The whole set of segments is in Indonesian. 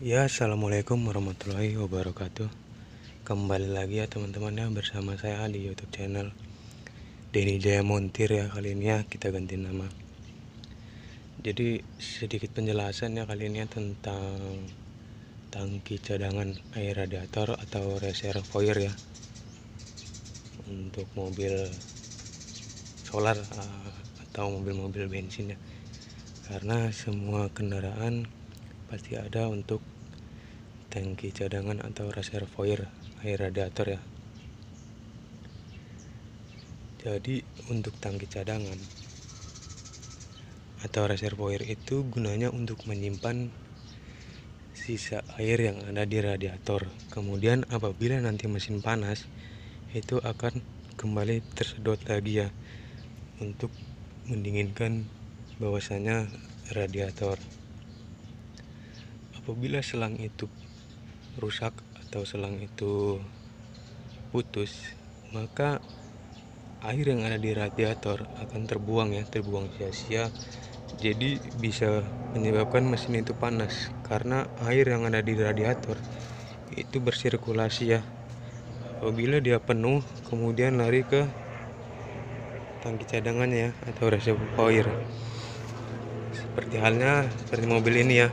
Ya assalamualaikum warahmatullahi wabarakatuh Kembali lagi ya teman-teman ya bersama saya di youtube channel Deni Jaya Montir ya kali ini ya kita ganti nama Jadi sedikit penjelasan ya kali ini ya tentang Tangki cadangan air radiator atau reservoir ya Untuk mobil solar eh, atau mobil-mobil bensin ya Karena semua kendaraan pasti ada untuk tangki cadangan atau reservoir air radiator ya jadi untuk tangki cadangan atau reservoir itu gunanya untuk menyimpan sisa air yang ada di radiator kemudian apabila nanti mesin panas itu akan kembali tersedot lagi ya untuk mendinginkan bahwasanya radiator apabila selang itu rusak atau selang itu putus maka air yang ada di radiator akan terbuang ya terbuang sia-sia jadi bisa menyebabkan mesin itu panas karena air yang ada di radiator itu bersirkulasi ya apabila dia penuh kemudian lari ke tangki cadangannya ya, atau reservoir seperti halnya seperti mobil ini ya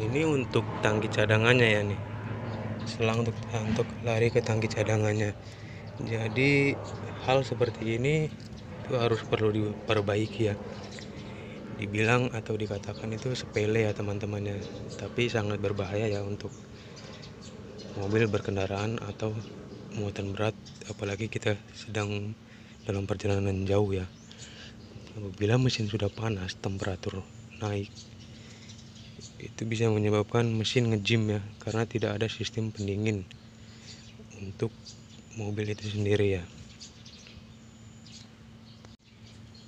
ini untuk tangki cadangannya ya nih selang untuk untuk lari ke tangki cadangannya jadi hal seperti ini itu harus perlu diperbaiki ya dibilang atau dikatakan itu sepele ya teman-temannya tapi sangat berbahaya ya untuk mobil berkendaraan atau muatan berat apalagi kita sedang dalam perjalanan jauh ya apabila mesin sudah panas temperatur naik itu bisa menyebabkan mesin ngejim ya karena tidak ada sistem pendingin untuk mobil itu sendiri ya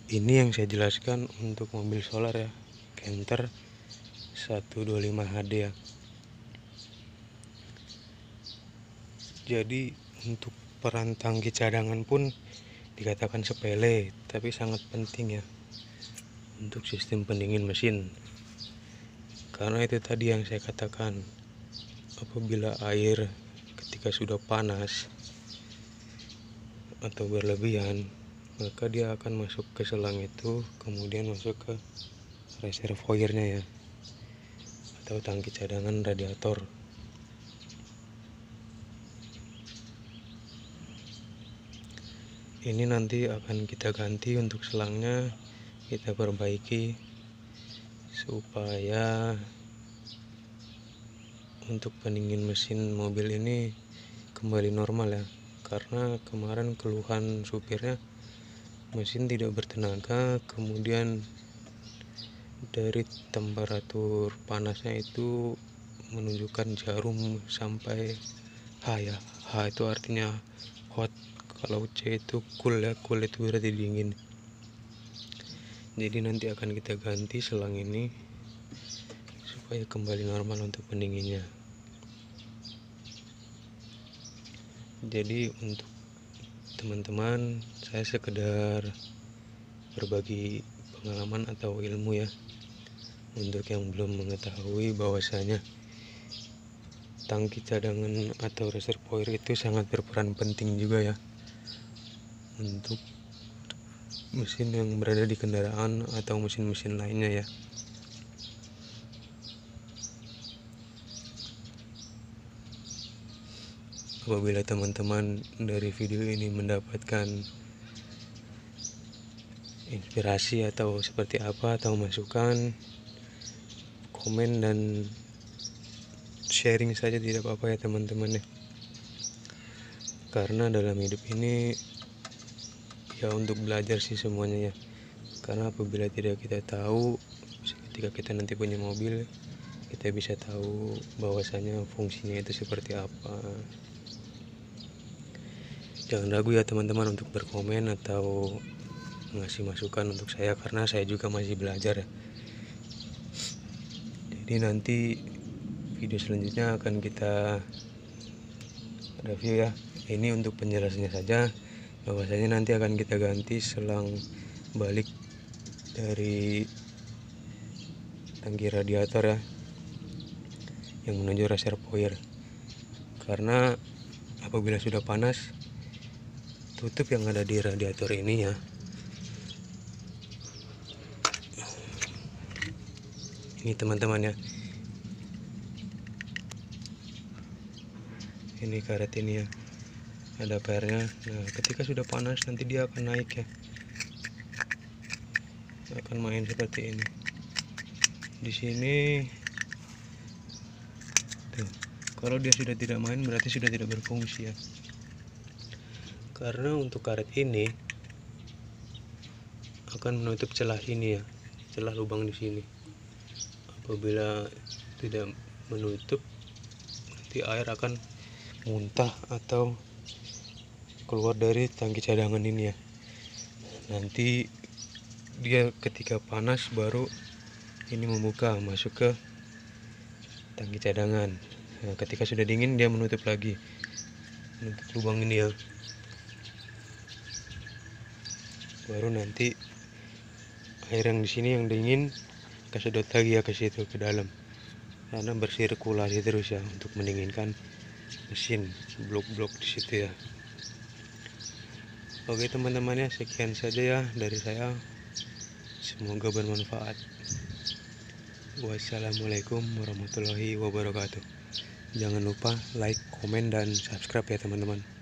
ini yang saya jelaskan untuk mobil solar ya Canter 125 HD ya jadi untuk peran tangki cadangan pun dikatakan sepele tapi sangat penting ya untuk sistem pendingin mesin karena itu tadi yang saya katakan apabila air ketika sudah panas atau berlebihan maka dia akan masuk ke selang itu kemudian masuk ke reservoirnya ya atau tangki cadangan radiator ini nanti akan kita ganti untuk selangnya kita perbaiki supaya untuk pendingin mesin mobil ini kembali normal ya karena kemarin keluhan supirnya mesin tidak bertenaga kemudian dari temperatur panasnya itu menunjukkan jarum sampai H ya H itu artinya hot kalau C itu cool ya cool itu berarti dingin jadi nanti akan kita ganti selang ini supaya kembali normal untuk pendinginnya jadi untuk teman-teman saya sekedar berbagi pengalaman atau ilmu ya untuk yang belum mengetahui bahwasanya tangki cadangan atau reservoir itu sangat berperan penting juga ya untuk mesin yang berada di kendaraan atau mesin-mesin lainnya ya apabila teman-teman dari video ini mendapatkan inspirasi atau seperti apa atau masukan komen dan sharing saja tidak apa-apa ya teman-teman ya karena dalam hidup ini ya untuk belajar sih semuanya ya karena apabila tidak kita tahu ketika kita nanti punya mobil kita bisa tahu bahwasanya fungsinya itu seperti apa jangan ragu ya teman-teman untuk berkomen atau ngasih masukan untuk saya karena saya juga masih belajar ya jadi nanti video selanjutnya akan kita review ya ini untuk penjelasannya saja bahwasanya nanti akan kita ganti selang balik dari tangki radiator ya yang menuju reservoir karena apabila sudah panas tutup yang ada di radiator ini ya ini teman-teman ya ini karet ini ya ada pernya nah ketika sudah panas nanti dia akan naik ya akan main seperti ini di sini tuh kalau dia sudah tidak main berarti sudah tidak berfungsi ya karena untuk karet ini akan menutup celah ini ya celah lubang di sini apabila tidak menutup nanti air akan muntah atau keluar dari tangki cadangan ini ya nanti dia ketika panas baru ini membuka masuk ke tangki cadangan nah, ketika sudah dingin dia menutup lagi menutup lubang ini ya baru nanti air yang di sini yang dingin kesedot lagi ya ke situ ke dalam karena bersirkulasi terus ya untuk mendinginkan mesin blok-blok di situ ya Oke teman-teman ya sekian saja ya dari saya. Semoga bermanfaat. Wassalamualaikum warahmatullahi wabarakatuh. Jangan lupa like, komen, dan subscribe ya teman-teman.